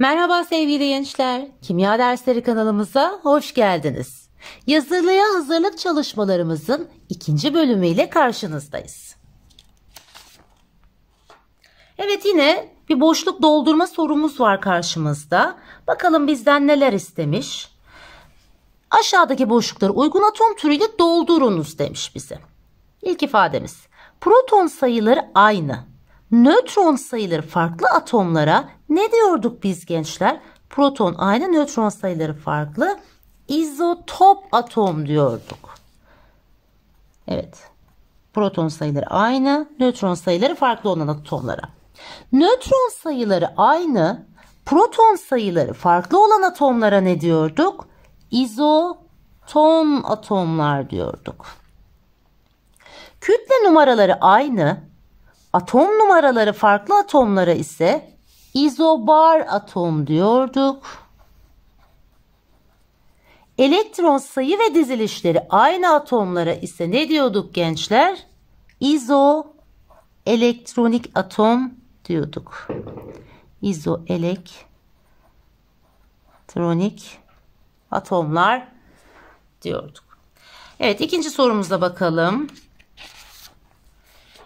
Merhaba sevgili gençler. Kimya dersleri kanalımıza hoş geldiniz. Yazılıya hazırlık çalışmalarımızın ikinci bölümüyle karşınızdayız. Evet yine bir boşluk doldurma sorumuz var karşımızda. Bakalım bizden neler istemiş. Aşağıdaki boşlukları uygun atom türüyle doldurunuz demiş bize. İlk ifademiz. Proton sayıları aynı Nötron sayıları farklı atomlara ne diyorduk biz gençler? Proton aynı nötron sayıları farklı. İzotop atom diyorduk. Evet. Proton sayıları aynı, nötron sayıları farklı olan atomlara. Nötron sayıları aynı, proton sayıları farklı olan atomlara ne diyorduk? İzoton atomlar diyorduk. Kütle numaraları aynı, Atom numaraları farklı atomlara ise izobar atom diyorduk. Elektron sayı ve dizilişleri aynı atomlara ise ne diyorduk gençler? İzo elektronik atom diyorduk. İzo elektronik atomlar diyorduk. Evet ikinci sorumuza bakalım.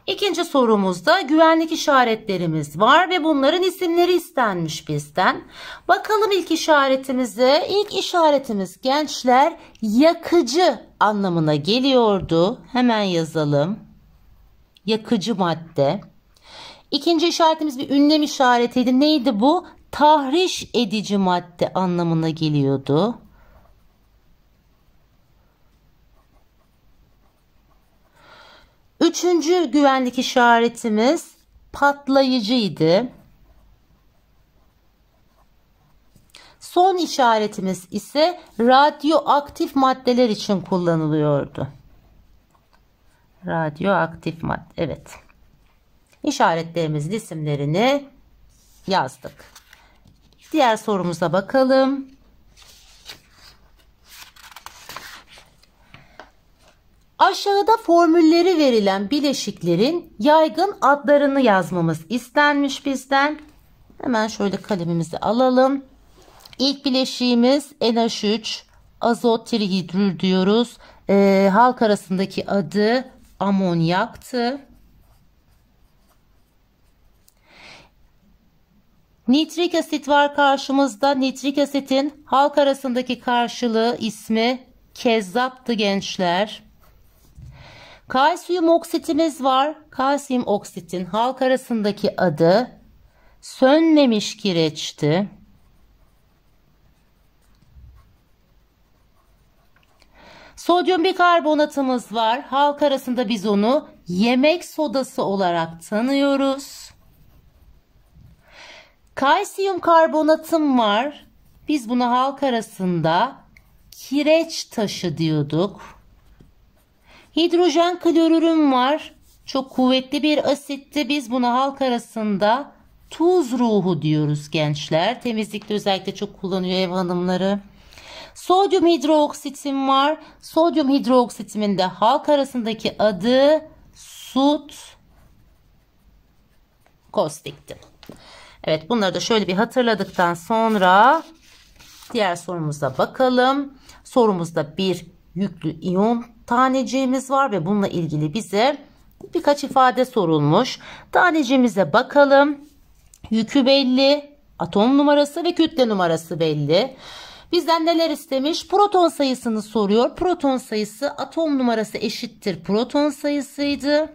İkinci sorumuzda güvenlik işaretlerimiz var ve bunların isimleri istenmiş bizden. Bakalım ilk işaretimize. İlk işaretimiz gençler yakıcı anlamına geliyordu. Hemen yazalım. Yakıcı madde. İkinci işaretimiz bir ünlem işaretiydi. Neydi bu? Tahriş edici madde anlamına geliyordu. Üçüncü güvenlik işaretimiz patlayıcıydı. Son işaretimiz ise radyoaktif maddeler için kullanılıyordu. Radyoaktif madde. Evet. İşaretlerimizin isimlerini yazdık. Diğer sorumuza bakalım. Aşağıda formülleri verilen bileşiklerin yaygın adlarını yazmamız istenmiş bizden. Hemen şöyle kalemimizi alalım. İlk bileşiğimiz NH3 azot trihidrür diyoruz. Ee, halk arasındaki adı amonyaktı. Nitrik asit var karşımızda. Nitrik asitin halk arasındaki karşılığı ismi kezzaptı gençler. Kalsiyum oksitimiz var. Kalsiyum oksitin halk arasındaki adı sönmemiş kireçti. Sodyum bikarbonatımız var. Halk arasında biz onu yemek sodası olarak tanıyoruz. Kalsiyum karbonatım var. Biz buna halk arasında kireç taşı diyorduk. Hidrojen klorürüm var. Çok kuvvetli bir asitti. Biz buna halk arasında tuz ruhu diyoruz gençler. Temizlikte özellikle çok kullanıyor ev hanımları. Sodyum hidroksitim var. Sodyum hidroksitimin de halk arasındaki adı sut kostikti. Evet bunları da şöyle bir hatırladıktan sonra diğer sorumuza bakalım. Sorumuzda bir yüklü iyon taneciğimiz var ve bununla ilgili bize birkaç ifade sorulmuş. Taneciğimize bakalım. Yükü belli, atom numarası ve kütle numarası belli. Bizden neler istemiş? Proton sayısını soruyor. Proton sayısı atom numarası eşittir proton sayısıydı.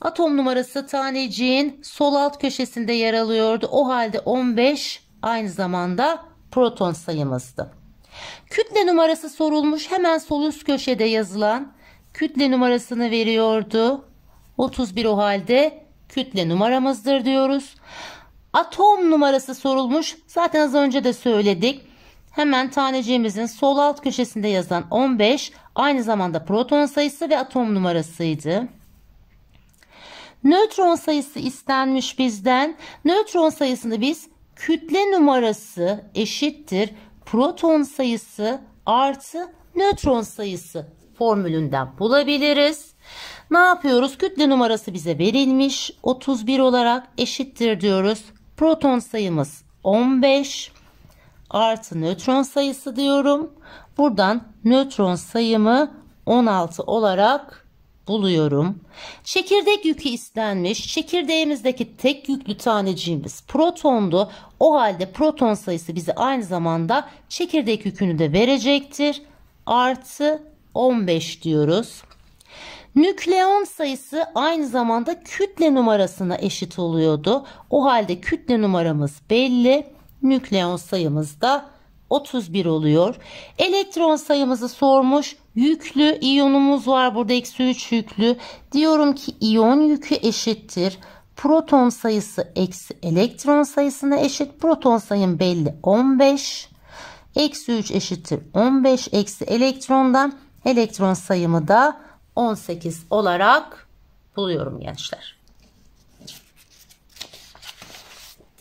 Atom numarası taneciğin sol alt köşesinde yer alıyordu. O halde 15 aynı zamanda proton sayımızdı. Kütle numarası sorulmuş hemen sol üst köşede yazılan kütle numarasını veriyordu. 31 o halde kütle numaramızdır diyoruz. Atom numarası sorulmuş. Zaten az önce de söyledik. Hemen taneciğimizin sol alt köşesinde yazan 15 aynı zamanda proton sayısı ve atom numarasıydı. Nötron sayısı istenmiş bizden. Nötron sayısını biz kütle numarası eşittir proton sayısı artı nötron sayısı formülünden bulabiliriz. Ne yapıyoruz? Kütle numarası bize verilmiş. 31 olarak eşittir diyoruz. Proton sayımız 15 artı nötron sayısı diyorum. Buradan nötron sayımı 16 olarak buluyorum. Çekirdek yükü istenmiş. Çekirdeğimizdeki tek yüklü taneciğimiz protondu. O halde proton sayısı bize aynı zamanda çekirdek yükünü de verecektir. Artı 15 diyoruz. Nükleon sayısı aynı zamanda kütle numarasına eşit oluyordu. O halde kütle numaramız belli. Nükleon sayımız da 31 oluyor. Elektron sayımızı sormuş. Yüklü iyonumuz var burada eksi 3 yüklü. Diyorum ki iyon yükü eşittir. Proton sayısı eksi elektron sayısına eşit. Proton sayım belli 15. Eksi 3 eşittir 15 eksi elektrondan elektron sayımı da 18 olarak buluyorum gençler.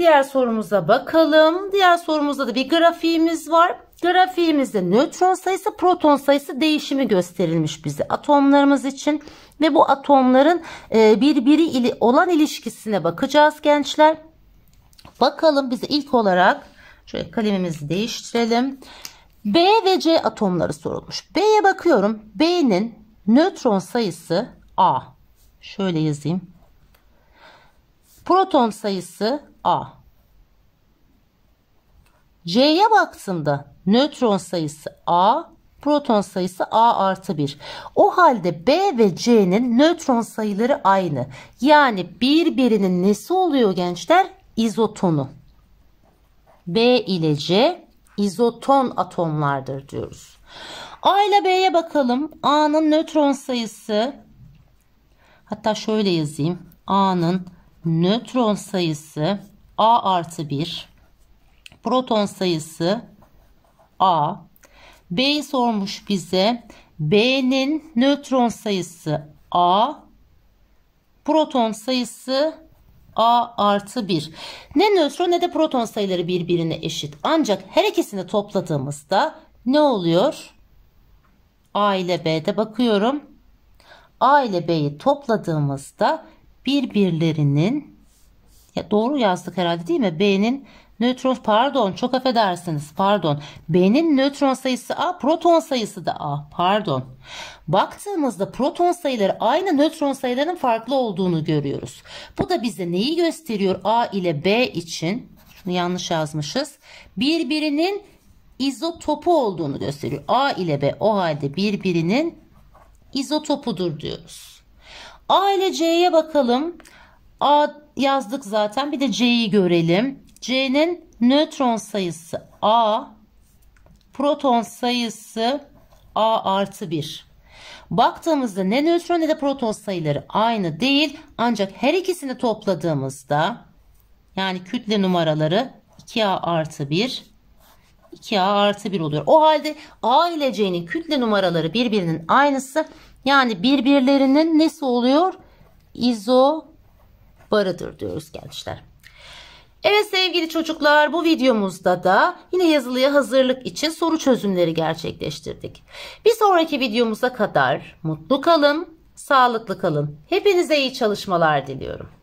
Diğer sorumuza bakalım. Diğer sorumuzda da bir grafiğimiz var. Grafiğimizde nötron sayısı, proton sayısı değişimi gösterilmiş bize atomlarımız için ve bu atomların e, birbiri ile olan ilişkisine bakacağız gençler. Bakalım bize ilk olarak şöyle kalemimizi değiştirelim. B ve C atomları sorulmuş. B'ye bakıyorum. B'nin nötron sayısı A. Şöyle yazayım. Proton sayısı A. C'ye baktığımda nötron sayısı A, proton sayısı A artı 1. O halde B ve C'nin nötron sayıları aynı. Yani birbirinin nesi oluyor gençler? İzotonu. B ile C izoton atomlardır diyoruz. A ile B'ye bakalım. A'nın nötron sayısı hatta şöyle yazayım. A'nın nötron sayısı A artı 1. Proton sayısı A. B sormuş bize. B'nin nötron sayısı A. Proton sayısı A artı 1. Ne nötron ne de proton sayıları birbirine eşit. Ancak her ikisini topladığımızda ne oluyor? A ile B'de bakıyorum. A ile B'yi topladığımızda birbirlerinin ya doğru yazdık herhalde değil mi? B'nin nötron pardon çok affedersiniz pardon. B'nin nötron sayısı A proton sayısı da A pardon. Baktığımızda proton sayıları aynı nötron sayılarının farklı olduğunu görüyoruz. Bu da bize neyi gösteriyor A ile B için? Şunu yanlış yazmışız. Birbirinin izotopu olduğunu gösteriyor. A ile B o halde birbirinin izotopudur diyoruz. A ile C'ye bakalım. A yazdık zaten. Bir de C'yi görelim. C'nin nötron sayısı A. Proton sayısı A artı 1. Baktığımızda ne nötron ne de proton sayıları aynı değil. Ancak her ikisini topladığımızda yani kütle numaraları 2A artı 1 2A artı 1 oluyor. O halde A ile C'nin kütle numaraları birbirinin aynısı. Yani birbirlerinin nesi oluyor? İzo barıdır diyoruz gençler. Evet sevgili çocuklar bu videomuzda da yine yazılıya hazırlık için soru çözümleri gerçekleştirdik. Bir sonraki videomuza kadar mutlu kalın, sağlıklı kalın. Hepinize iyi çalışmalar diliyorum.